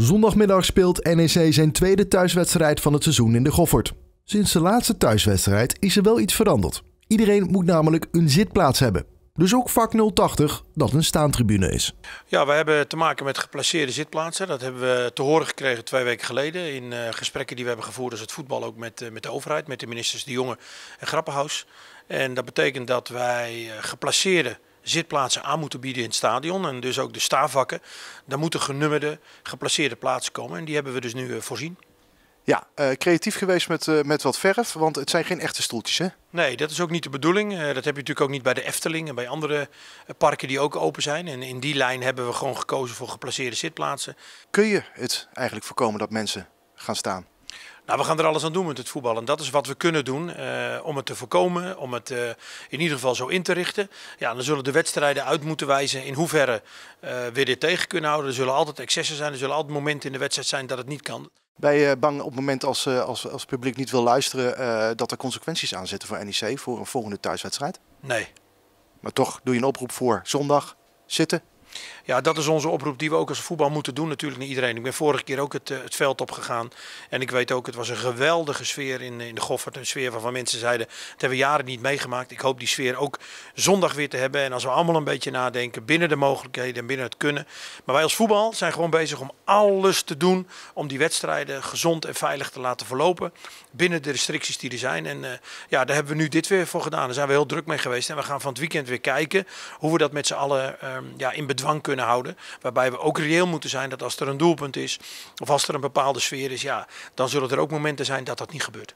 Zondagmiddag speelt NEC zijn tweede thuiswedstrijd van het seizoen in de Goffert. Sinds de laatste thuiswedstrijd is er wel iets veranderd. Iedereen moet namelijk een zitplaats hebben. Dus ook vak 080 dat een staantribune is. Ja, we hebben te maken met geplaceerde zitplaatsen. Dat hebben we te horen gekregen twee weken geleden in eh, gesprekken die we hebben gevoerd als het voetbal ook met, eh, met de overheid, met de ministers De Jonge en Grappenhaus. En dat betekent dat wij eh, geplaceerde zitplaatsen aan moeten bieden in het stadion. En dus ook de staafvakken. Daar moeten genummerde, geplaceerde plaatsen komen. En die hebben we dus nu eh, voorzien. Ja, eh, creatief geweest met, eh, met wat verf, want het zijn geen echte stoeltjes, hè? Nee, dat is ook niet de bedoeling. dat heb je natuurlijk ook niet bij de Efteling en bij andere parken die ook open zijn. En in die lijn hebben we gewoon gekozen voor geplaceerde zitplaatsen. Kun je het eigenlijk voorkomen dat mensen gaan staan? Nou, we gaan er alles aan doen met het voetbal. En dat is wat we kunnen doen eh, om het te voorkomen, om het eh, in ieder geval zo in te richten. Ja, dan zullen de wedstrijden uit moeten wijzen in hoeverre eh, we dit tegen kunnen houden. Er zullen altijd excessen zijn, er zullen altijd momenten in de wedstrijd zijn dat het niet kan. Ben je bang op het moment als, als, als publiek niet wil luisteren dat er consequenties aan zitten voor NEC voor een volgende thuiswedstrijd? Nee. Maar toch doe je een oproep voor zondag zitten? Ja, dat is onze oproep die we ook als voetbal moeten doen natuurlijk naar iedereen. Ik ben vorige keer ook het, eh, het veld opgegaan. En ik weet ook, het was een geweldige sfeer in, in de Goffert. Een sfeer waarvan mensen zeiden, dat hebben we jaren niet meegemaakt. Ik hoop die sfeer ook zondag weer te hebben. En als we allemaal een beetje nadenken binnen de mogelijkheden en binnen het kunnen. Maar wij als voetbal zijn gewoon bezig om alles te doen om die wedstrijden gezond en veilig te laten verlopen. Binnen de restricties die er zijn. En eh, ja, daar hebben we nu dit weer voor gedaan. Daar zijn we heel druk mee geweest. En we gaan van het weekend weer kijken hoe we dat met z'n allen ehm, ja, in bedrijf dwang kunnen houden. Waarbij we ook reëel moeten zijn dat als er een doelpunt is of als er een bepaalde sfeer is, ja, dan zullen er ook momenten zijn dat dat niet gebeurt.